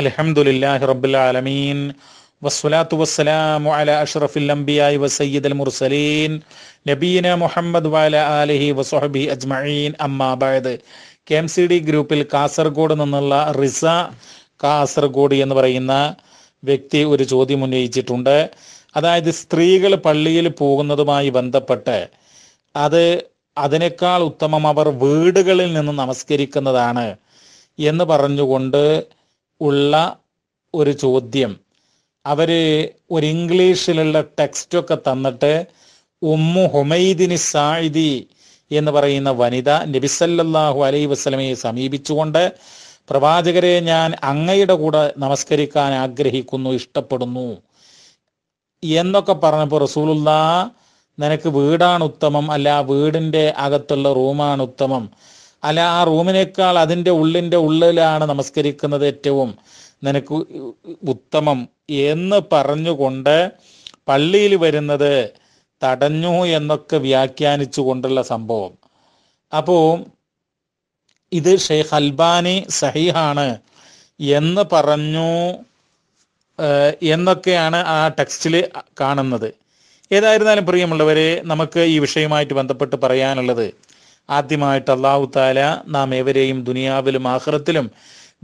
അലഹമുല്ലാഹി റബുലമീൻ വസ്സലാത്തു വസ്സലാമു അല അഷ്റഫിൽ അംബിയായി വസയ്യിദൽ മുർസലീൻ നബീന മുഹമ്മദ് വാല ആലിഹി വസുഹബി അജ്മഈൻ അമ്മാബായത് കെ എം സി ഡി ഗ്രൂപ്പിൽ കാസർഗോഡ് നിന്നുള്ള റിസ കാസർഗോഡ് എന്ന് പറയുന്ന വ്യക്തി ഒരു ചോദ്യം ഉന്നയിച്ചിട്ടുണ്ട് അതായത് സ്ത്രീകൾ പള്ളിയിൽ പോകുന്നതുമായി ബന്ധപ്പെട്ട് അത് അതിനേക്കാൾ ഉത്തമം അവർ വീടുകളിൽ നിന്ന് നമസ്കരിക്കുന്നതാണ് എന്ന് പറഞ്ഞുകൊണ്ട് ഉള്ള ഒരു ചോദ്യം അവർ ഒരു ഇംഗ്ലീഷിലുള്ള ടെക്സ്റ്റൊക്കെ തന്നിട്ട് ഉമ്മു ഹുമൈദിനി സായിദി എന്ന് പറയുന്ന വനിത നബിസല്ലാഹു അലൈ വസ്ലമയെ സമീപിച്ചുകൊണ്ട് പ്രവാചകരെ ഞാൻ അങ്ങയുടെ കൂടെ നമസ്കരിക്കാൻ ആഗ്രഹിക്കുന്നു ഇഷ്ടപ്പെടുന്നു എന്നൊക്കെ പറഞ്ഞപ്പോൾ റസൂലുള്ള നിനക്ക് വീടാണ് ഉത്തമം അല്ല വീടിൻ്റെ അകത്തുള്ള റൂമാണ് ഉത്തമം അല്ല ആ റൂമിനേക്കാൾ അതിൻ്റെ ഉള്ളിൻ്റെ ഉള്ളിലാണ് നമസ്കരിക്കുന്നത് ഏറ്റവും നിനക്ക് ഉത്തമം എന്ന് പറഞ്ഞുകൊണ്ട് പള്ളിയിൽ വരുന്നത് തടഞ്ഞു എന്നൊക്കെ വ്യാഖ്യാനിച്ചു കൊണ്ടുള്ള സംഭവം അപ്പോൾ ഇത് ഷെയ്ഖ് അൽബാനി സഹിഹാണ് എന്ന് പറഞ്ഞു എന്നൊക്കെയാണ് ആ ടെക്സ്റ്റിൽ കാണുന്നത് ഏതായിരുന്നാലും പ്രിയമുള്ളവരെ നമുക്ക് ഈ വിഷയവുമായിട്ട് ബന്ധപ്പെട്ട് പറയാനുള്ളത് ആദ്യമായിട്ട് അള്ളാഹു താല നാം എവരെയും ദുനിയാവിലും ആഹ്റത്തിലും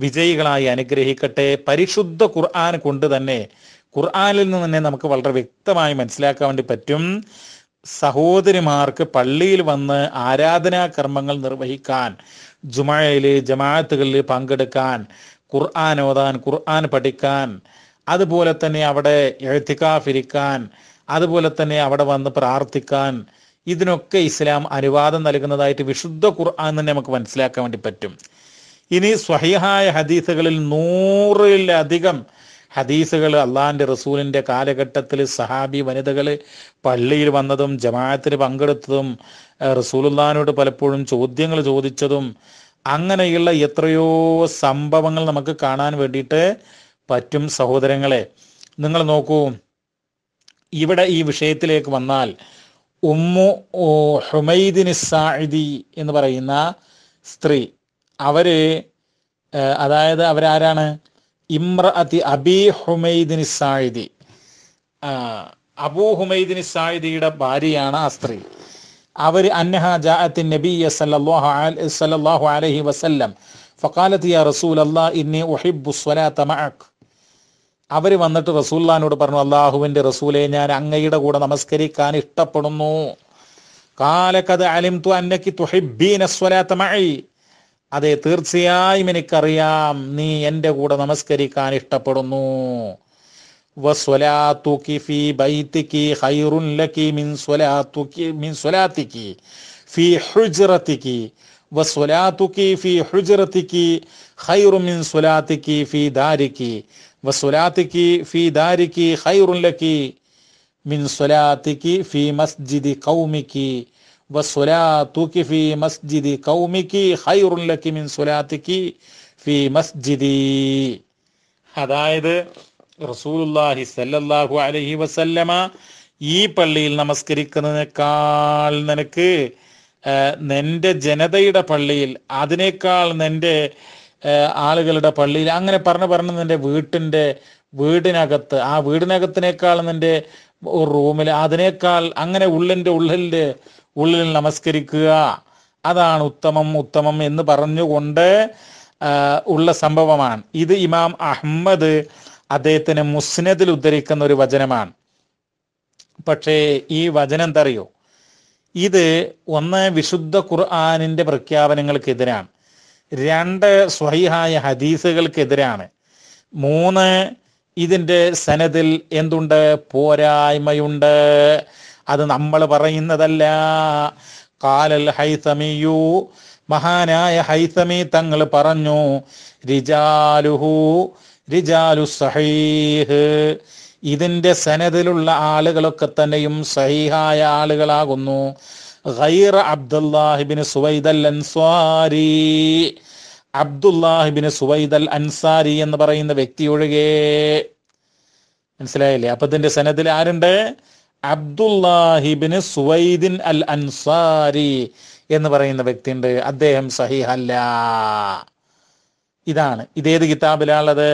വിജയികളായി അനുഗ്രഹിക്കട്ടെ പരിശുദ്ധ ഖുർആൻ കൊണ്ട് തന്നെ ഖുർആാനിൽ നിന്ന് തന്നെ നമുക്ക് വളരെ വ്യക്തമായി മനസ്സിലാക്കാൻ വേണ്ടി പറ്റും സഹോദരിമാർക്ക് പള്ളിയിൽ വന്ന് ആരാധനാ കർമ്മങ്ങൾ നിർവഹിക്കാൻ ജുമായയില് ജമാഅത്തുകളിൽ പങ്കെടുക്കാൻ ഖുർആൻ ഓതാൻ ഖുർആൻ പഠിക്കാൻ അതുപോലെ തന്നെ അവിടെ എഴുത്തിക്കാഫിരിക്കാൻ അതുപോലെ തന്നെ അവിടെ വന്ന് പ്രാർത്ഥിക്കാൻ ഇതിനൊക്കെ ഇസ്ലാം അനുവാദം നൽകുന്നതായിട്ട് വിശുദ്ധ ഖുർആൻ തന്നെ നമുക്ക് മനസ്സിലാക്കാൻ വേണ്ടി പറ്റും ഇനി സ്വഹിഹായ ഹദീസുകളിൽ നൂറിലധികം ഹദീസുകൾ അള്ളാഹിൻ്റെ റസൂലിൻ്റെ കാലഘട്ടത്തിൽ സഹാബി വനിതകൾ പള്ളിയിൽ വന്നതും ജമാഅത്തിൽ പങ്കെടുത്തതും റസൂലുല്ലാനോട് പലപ്പോഴും ചോദ്യങ്ങൾ ചോദിച്ചതും അങ്ങനെയുള്ള എത്രയോ സംഭവങ്ങൾ നമുക്ക് കാണാൻ വേണ്ടിയിട്ട് പറ്റും സഹോദരങ്ങളെ നിങ്ങൾ നോക്കൂ ഇവിടെ ഈ വിഷയത്തിലേക്ക് വന്നാൽ ഉമ്മു ഹുമൈദിന് സായിദി എന്ന് പറയുന്ന സ്ത്രീ അവര് അതായത് അവരാരാണ് ഇമ്രഅതി അബി ഹുമൈദിന് സായിദി അബൂ ഹുമൈദിന് സാഹിദിയുടെ ഭാര്യയാണ് ആ സ്ത്രീ അവര് അന്നഹ നബി നബിയ സല്ലല്ലാഹു അലൈഹി വസല്ലം യാ റസൂൽ ഇന്നി ഉഹിബ്ബു അവർ വന്നിട്ട് റസൂല്ലാനോട് പറഞ്ഞു അള്ളാഹുവിൻ്റെ റസൂലെ ഞാൻ അങ്ങയുടെ കൂടെ നമസ്കരിക്കാൻ ഇഷ്ടപ്പെടുന്നു കാലക്കത് അലിം തു അന്നക്ക് തുഹിബീനസ്വലാത്തമായി അതെ തീർച്ചയായും എനിക്കറിയാം നീ എൻ്റെ കൂടെ നമസ്കരിക്കാൻ ഇഷ്ടപ്പെടുന്നു വസ്വലാത്തുക്കി ഫി മിൻ മിൻ വസ്വലാത്തുക്കി ഫി ഹുജറത്തിക്കി ഖൈറുമിൻ സ്വലാത്തിക്കി ഫി ദാരിക്കി വസ്വലാത്തിക്കി ഫി ദാരിക്കി ഖൈറുൻ ലക്കി മിൻ സ്വലാത്തിക്കി ഫി മസ്ജിദി ഖൗമിക്കി വസ്വലാത്തുക്കി ഫി മസ്ജിദി ഖൗമിക്കി ഖൈറുൻ ലക്കി മിൻ സ്വലാത്തിക്കി ഫി മസ്ജിദി അതായത് റസൂലുല്ലാഹി സല്ലല്ലാഹു അലൈഹി വസല്ലമ ഈ പള്ളിയിൽ നമസ്കരിക്കുന്നതിനേക്കാൾ നിനക്ക് നിന്റെ ജനതയുടെ പള്ളിയിൽ അതിനേക്കാൾ നിന്റെ ആളുകളുടെ പള്ളിയിൽ അങ്ങനെ പറഞ്ഞു പറഞ്ഞ് നിന്റെ വീട്ടിൻ്റെ വീടിനകത്ത് ആ വീടിനകത്തിനേക്കാൾ നിന്റെ റൂമിൽ അതിനേക്കാൾ അങ്ങനെ ഉള്ളിൻ്റെ ഉള്ളിൻ്റെ ഉള്ളിൽ നമസ്കരിക്കുക അതാണ് ഉത്തമം ഉത്തമം എന്ന് പറഞ്ഞുകൊണ്ട് ഉള്ള സംഭവമാണ് ഇത് ഇമാം അഹമ്മദ് അദ്ദേഹത്തിന് മുസ്നദിൽ ഉദ്ധരിക്കുന്ന ഒരു വചനമാണ് പക്ഷേ ഈ വചനം എന്തറിയോ ഇത് ഒന്ന് വിശുദ്ധ ഖുർആാനിൻ്റെ പ്രഖ്യാപനങ്ങൾക്കെതിരാണ് രണ്ട് സ്വഹിഹായ ഹദീസുകൾക്കെതിരാണ് മൂന്ന് ഇതിൻ്റെ സനതിൽ എന്തുണ്ട് പോരായ്മയുണ്ട് അത് നമ്മൾ പറയുന്നതല്ല കാലൽ ഹൈസമിയു മഹാനായ ഹൈസമി തങ്ങൾ പറഞ്ഞു റിജാലുഹു റിജാലു സഹീഹ് ഇതിൻ്റെ സനദിലുള്ള ആളുകളൊക്കെ തന്നെയും സഹിഹായ ആളുകളാകുന്നു ഖൈർ അബ്ദുല്ലാഹിബിന് സുവൈദൽ അൻസ്വാരി അബ്ദുല്ലാഹിബിന് സുവൈദൽ അൻസാരി എന്ന് പറയുന്ന വ്യക്തി ഒഴികെ മനസ്സിലായില്ലേ അപ്പൊ ഇതിന്റെ സനദിൽ ആരുണ്ട് അബ്ദുല്ലാഹിബിന് സുവൈദിൻ അൽ അൻസാരി എന്ന് പറയുന്ന വ്യക്തി ഉണ്ട് അദ്ദേഹം സഹിഹല്ല ഇതാണ് ഇതേത് കിതാബിലാണുള്ളത്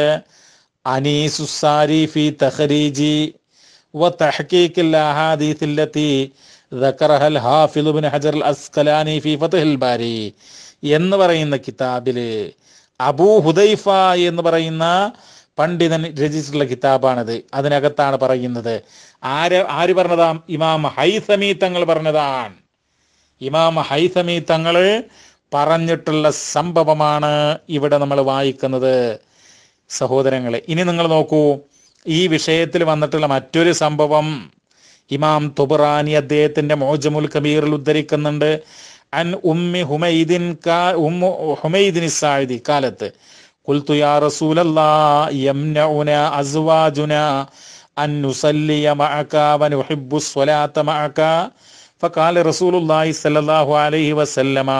അനീസു സാരി ഫി തഖരീജി وتحقيق الاحاديث التي ذكرها الحافظ بن حجر الاسقلاني في فتح الباري എന്ന് പറയുന്ന കിതാബിൽ അബൂ ഹുദൈഫ എന്ന് പറയുന്ന പണ്ഡിതൻ രചിച്ചിട്ടുള്ള കിതാബാണിത് അതിനകത്താണ് പറയുന്നത് ആര് ആര് പറഞ്ഞതാ ഇമാം ഹൈസമി തങ്ങൾ പറഞ്ഞതാണ് ഇമാം ഹൈസമി തങ്ങൾ പറഞ്ഞിട്ടുള്ള സംഭവമാണ് ഇവിടെ നമ്മൾ വായിക്കുന്നത് സഹോദരങ്ങളെ ഇനി നിങ്ങൾ നോക്കൂ ഈ വിഷയത്തിൽ വന്നിട്ടുള്ള മറ്റൊരു സംഭവം ഇമാം തുബറാനി അദ്ദേഹത്തിന്റെ മോജമുൽ കബീറിൽ ഉദ്ധരിക്കുന്നുണ്ട് അൻ ഉമ്മി ഹുമൈദിൻ ഉമ്മു ഹുമൈദിൻ സായുധി കാലത്ത് കുൽത്തു യാ റസൂലല്ലാ യംനഉന അസ്വാജുന അൻ നുസല്ലിയ മഅക വ നുഹിബ്ബു മഅക ഫക്കാല റസൂലുല്ലാഹി സല്ലല്ലാഹു അലൈഹി വസല്ലമ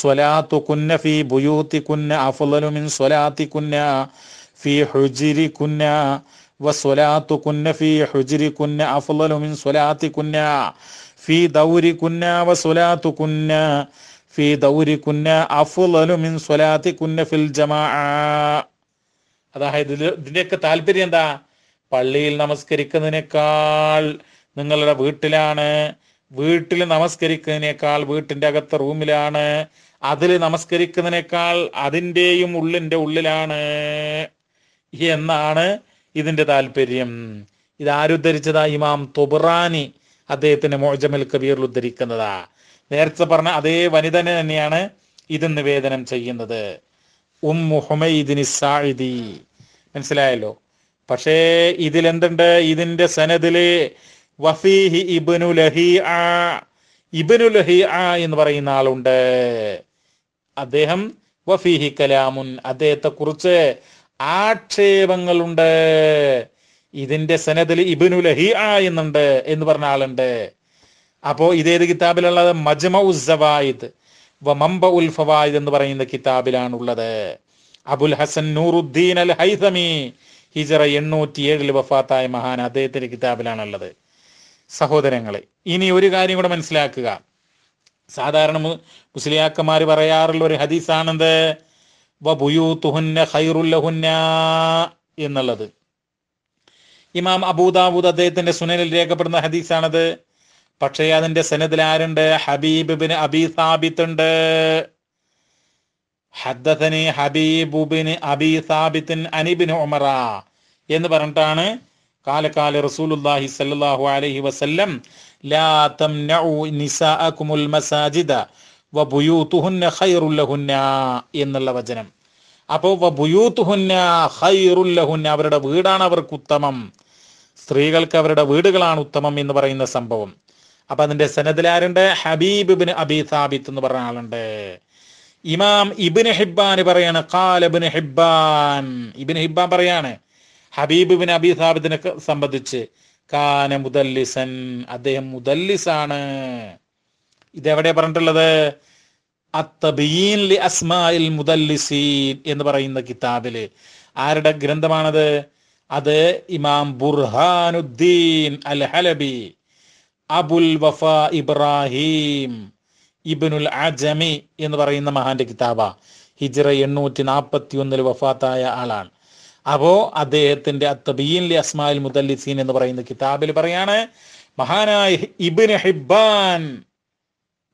സ്വലാത്തു കുന്ന ഫി ബുയൂത്തി കുന്ന അഫ്ളലു മിൻ സ്വലാത്തി കുന്ന ഫി ഹുജിരി കുന്ന വസ്വലാത്തു കുന്ന ഫി ഹുജിരി കുന്ന അഫ്ളലു മിൻ സ്വലാത്തി കുന്ന ഫി ദൗരി കുന്ന വസ്വലാത്തു കുന്ന ഫി ദൗരി കുന്ന അഫ്ളലു മിൻ സ്വലാത്തി കുന്ന ഫിൽ ജമാ അതായത് ഇതിന്റെയൊക്കെ താല്പര്യം എന്താ പള്ളിയിൽ നമസ്കരിക്കുന്നതിനേക്കാൾ നിങ്ങളുടെ വീട്ടിലാണ് വീട്ടിൽ നമസ്കരിക്കുന്നതിനേക്കാൾ വീട്ടിന്റെ അകത്തെ റൂമിലാണ് അതിൽ നമസ്കരിക്കുന്നതിനേക്കാൾ അതിൻ്റെയും ഉള്ളിൻ്റെ ഉള്ളിലാണ് എന്നാണ് ഇതിൻ്റെ താല്പര്യം ഇതാരുദ്ധരിച്ചതാ ഇമാം തൊബറാനി അദ്ദേഹത്തിൻ്റെ മോജമൽ കബീറിൽ ഉദ്ധരിക്കുന്നതാ നേരത്തെ പറഞ്ഞ അതേ വനിത തന്നെയാണ് ഇത് നിവേദനം ചെയ്യുന്നത് ഉം മുഹമ്മദിനി സാഴിദി മനസ്സിലായല്ലോ പക്ഷേ ഇതിലെന്തുണ്ട് ഇതിൻ്റെ സനദില് വഫീഹി ഇബ്നു ലഹി എന്ന് പറയുന്ന ആളുണ്ട് അദ്ദേഹം വഫീഹി കലാമുൻ അദ്ദേഹത്തെ കുറിച്ച് ആക്ഷേപങ്ങളുണ്ട് ഇതിന്റെ സനദിൽ ഇബിനു ലഹി ആ എന്നുണ്ട് എന്ന് പറഞ്ഞ ആളുണ്ട് അപ്പോ ഇതേത് കിതാബിലുള്ളത് മജ്മ ഉസവായിദ് വ ഉൽ ഫവായിദ് എന്ന് പറയുന്ന കിതാബിലാണുള്ളത് അബുൽ ഹസൻ നൂറുദ്ദീൻ അൽ ഹൈസമി ഹിജറ എണ്ണൂറ്റി ഏഴിൽ വഫാത്തായ മഹാൻ അദ്ദേഹത്തിന്റെ കിതാബിലാണുള്ളത് സഹോദരങ്ങളെ ഇനി ഒരു കാര്യം കൂടെ മനസ്സിലാക്കുക സാധാരണ മുസ്ലിയാക്കന്മാർ പറയാറുള്ള ഒരു ഹദീസാണെന്ത് എന്നുള്ളത് ഇമാം അബൂദാബൂദ് അദ്ദേഹത്തിന്റെ സുനനിൽ രേഖപ്പെടുന്ന ഹദീസാണത് പക്ഷേ അതിന്റെ സനദിൽ ആരുണ്ട് ഹബീബ് ബിൻ അബി സാബിത്ത് ഉണ്ട് ഹദ്ദസനി ഹബീബ് ബിൻ അബി സാബിത്തിൻ അനിബിൻ ഒമറ എന്ന് പറഞ്ഞിട്ടാണ് കാലകാല റസൂലുല്ലാഹി സല്ലല്ലാഹു അലൈഹി വസല്ലം ലാ തംനഉ നിസാഅകുമുൽ മസാജിദ വബുയൂതുഹുന്ന ഖൈറുൽ ലഹുന്ന എന്നുള്ള വചനം അപ്പോൾ വബുയൂതുഹുന്ന ഖൈറുൽ ലഹുന്ന അവരുടെ വീടാണ് അവർക്ക് ഉത്തമം സ്ത്രീകൾക്ക് അവരുടെ വീടുകളാണ് ഉത്തമം എന്ന് പറയുന്ന സംഭവം അപ്പൊ അതിന്റെ സനദിലാരുണ്ട് ഹബീബ് ബിൻ അബി സാബിത്ത് എന്ന് പറഞ്ഞ ആളുണ്ട് ഇമാം ഇബിന് ഹിബ്ബാൻ പറയാണ് കാലബിന് ഹിബ്ബാൻ ഇബിന് ഹിബ്ബാൻ പറയാണ് ഹബീബ് ബിൻ അബി സാബിദിനെ സംബന്ധിച്ച് കാന മുദല്ലിസൻ അദ്ദേഹം മുദല്ലിസാണ് ഇതെവിടെ പറഞ്ഞിട്ടുള്ളത് അത്തബീൻ ലി എന്ന് പറയുന്ന കിതാബില് ആരുടെ ഗ്രന്ഥമാണത് അത് ഇമാം ബുർഹാനുദ്ദീൻ അൽ ഹലബി അബുൽ വഫ ഇബ്രാഹിം ഇബിനുൽ അജമി എന്ന് പറയുന്ന മഹാന്റെ കിതാബ ഹിജറ എണ്ണൂറ്റി നാപ്പത്തി ഒന്നിൽ വഫാത്തായ ആളാണ് അപ്പോ അദ്ദേഹത്തിന്റെ അത്തബീൻ ലി അസ്മാൽ മുതല്ലിസീൻ എന്ന് പറയുന്ന കിതാബിൽ പറയാണ് മഹാനായ ഇബിന് ഹിബാൻ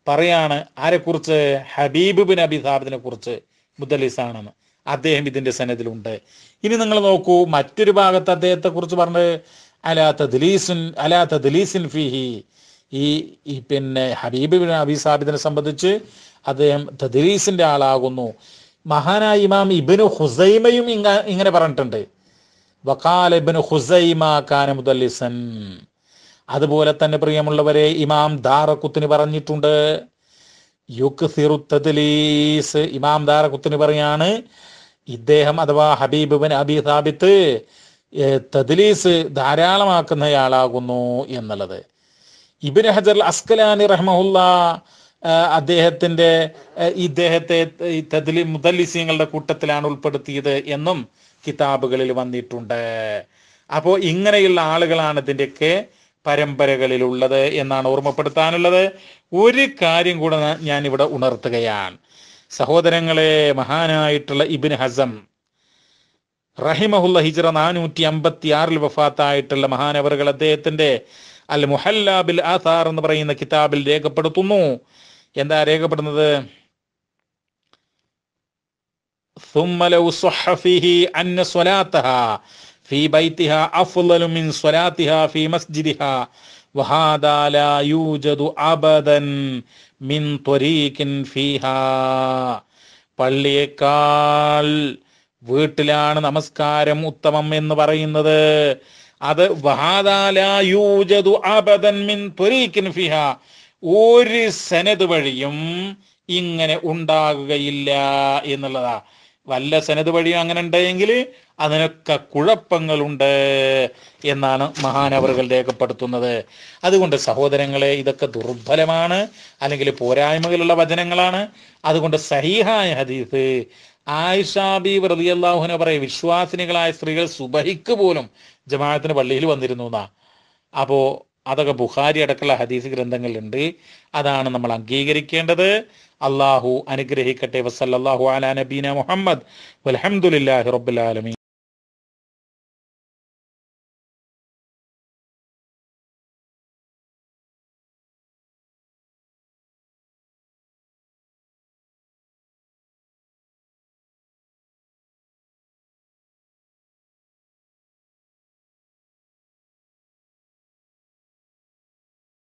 പറയാണ് കുറിച്ച് ഹബീബ് ബിൻ അബി സാബിദിനെ കുറിച്ച് മുതലിസാണെന്ന് അദ്ദേഹം ഇതിന്റെ സനദിലുണ്ട് ഇനി നിങ്ങൾ നോക്കൂ മറ്റൊരു ഭാഗത്ത് അദ്ദേഹത്തെ കുറിച്ച് പറഞ്ഞത് അലാ ദിലീസുൻ അലാ ദിലീസിൻ ഫിഹി ഈ പിന്നെ ഹബീബ് ബിൻ അബി സാബിദിനെ സംബന്ധിച്ച് അദ്ദേഹം ദിലീസിന്റെ ആളാകുന്നു മഹാനായ ഇമാം ഇബിനു ഹുസൈമയും ഇങ്ങ ഇങ്ങനെ പറഞ്ഞിട്ടുണ്ട് വക്കാല ഇബിനു ഹുസൈമ കാന മുദല്ലിസൻ അതുപോലെ തന്നെ പ്രിയമുള്ളവരെ ഇമാം ദാറക്കുത്തിന് പറഞ്ഞിട്ടുണ്ട് യുക്സിറു തദ്ലീസ് ഇമാം ദാറക്കുത്തിന് പറയാണ് ഇദ്ദേഹം അഥവാ ഹബീബ് ബിൻ അബി സാബിത്ത് തദ്ലീസ് ധാരാളമാക്കുന്നയാളാകുന്നു എന്നുള്ളത് ഇബിൻ ഹജർ അസ്കലാനി റഹ്മുല്ലാ അദ്ദേഹത്തിന്റെ ഇദ്ദേഹത്തെ തദ്ലി മുതല്ലിസ്യങ്ങളുടെ കൂട്ടത്തിലാണ് ഉൾപ്പെടുത്തിയത് എന്നും കിതാബുകളിൽ വന്നിട്ടുണ്ട് അപ്പോൾ ഇങ്ങനെയുള്ള ആളുകളാണ് ഇതിൻ്റെയൊക്കെ പരമ്പരകളിലുള്ളത് എന്നാണ് ഓർമ്മപ്പെടുത്താനുള്ളത് ഒരു കാര്യം കൂടെ ഞാൻ ഇവിടെ ഉണർത്തുകയാണ് സഹോദരങ്ങളെ മഹാനായിട്ടുള്ള ഇബിൻ ഹസം റഹിമഹുല്ല ഹിജ്റ നാനൂറ്റി അമ്പത്തി ആറിൽ വഫാത്തായിട്ടുള്ള മഹാനവറുകൾ അദ്ദേഹത്തിന്റെ അൽ മുഹല്ലാബിൽ ആസാർ എന്ന് പറയുന്ന കിതാബിൽ രേഖപ്പെടുത്തുന്നു എന്താ രേഖപ്പെടുന്നത് പള്ളിയേക്കാൾ വീട്ടിലാണ് നമസ്കാരം ഉത്തമം എന്ന് പറയുന്നത് അത് മിൻ ഒരു സെനത് വഴിയും ഇങ്ങനെ ഉണ്ടാകുകയില്ല എന്നുള്ളതാ വല്ല സെനത് വഴിയും അങ്ങനെ ഉണ്ടെങ്കിൽ അതിനൊക്കെ കുഴപ്പങ്ങളുണ്ട് എന്നാണ് മഹാനവറുകൾ രേഖപ്പെടുത്തുന്നത് അതുകൊണ്ട് സഹോദരങ്ങളെ ഇതൊക്കെ ദുർബലമാണ് അല്ലെങ്കിൽ പോരായ്മകളുള്ള വചനങ്ങളാണ് അതുകൊണ്ട് സഹിഹായ ഹദീസ് ആയിഷാബി അൻഹ പറയും വിശ്വാസിനികളായ സ്ത്രീകൾ സുബഹിക്ക് പോലും ജമാഅത്തിന് പള്ളിയിൽ വന്നിരുന്നു എന്നാ അപ്പോൾ അതൊക്കെ ബുഖാരി അടക്കമുള്ള ഹദീസ് ഗ്രന്ഥങ്ങളുണ്ട് അതാണ് നമ്മൾ അംഗീകരിക്കേണ്ടത് അള്ളാഹു അനുഗ്രഹിക്കട്ടെ വസല്ലാഹു അലാ നബീന മുഹമ്മദ് വലഹമുല്ലാഹി റബ്ബുലാലമീൻ